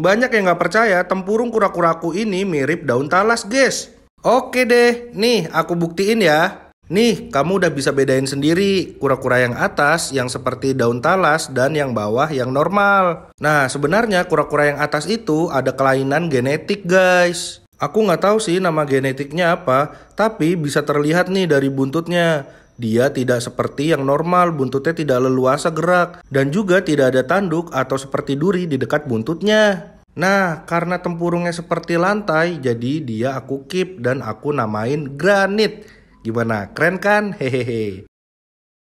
banyak yang nggak percaya tempurung kura-kuraku ini mirip daun talas, guys. Oke deh, nih aku buktiin ya. Nih, kamu udah bisa bedain sendiri kura-kura yang atas yang seperti daun talas dan yang bawah yang normal. Nah, sebenarnya kura-kura yang atas itu ada kelainan genetik, guys. Aku nggak tahu sih nama genetiknya apa, tapi bisa terlihat nih dari buntutnya. Dia tidak seperti yang normal, buntutnya tidak leluasa gerak, dan juga tidak ada tanduk atau seperti duri di dekat buntutnya. Nah, karena tempurungnya seperti lantai, jadi dia aku keep dan aku namain granit. Gimana? Keren kan? Hehehe.